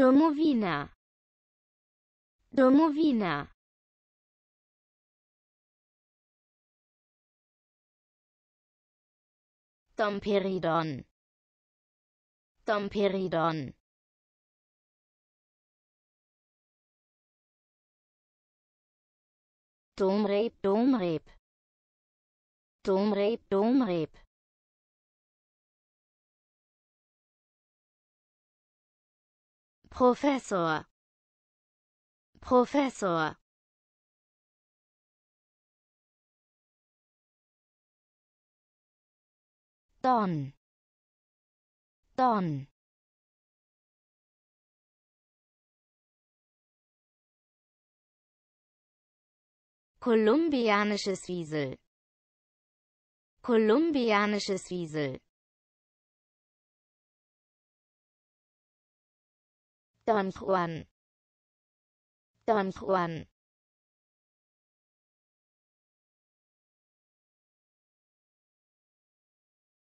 Domowina. Domowina. Domperidon. Domperidon. Domreb, Domreb. Domreb, Domreb. Professor Professor Don Don Kolumbianisches Wiesel Kolumbianisches Wiesel ตอนควันตอนควัน